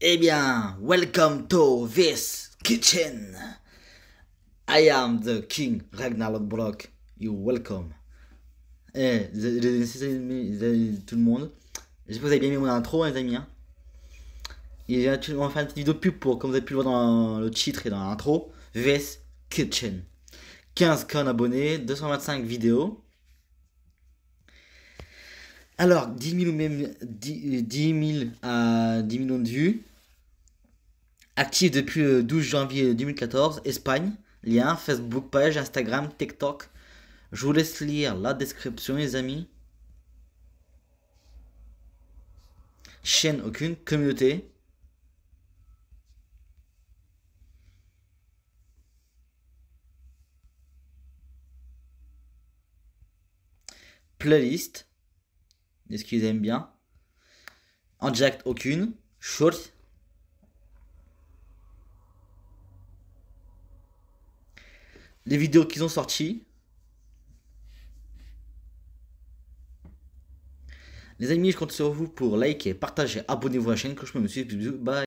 Eh bien, welcome to this kitchen. I am the king Ragnar Brock. You welcome. Eh, tout le monde. J'espère que vous avez bien aimé mon intro, hein, les amis. Et on va faire une petite vidéo pub pour, comme vous avez pu le voir dans le titre et dans l'intro, VS Kitchen. 15 k abonnés, 225 vidéos. Alors, 10 000, à 10 millions de vues. Actif depuis le euh, 12 janvier 2014, Espagne. Lien, Facebook, page, Instagram, TikTok. Je vous laisse lire la description, les amis. Chaîne aucune, communauté. Playlist ce qu'ils aiment bien. En jack, aucune. chose Les vidéos qu'ils ont sorties. Les amis, je compte sur vous pour liker, partager, abonnez-vous à la chaîne. Que je me suis. Bye.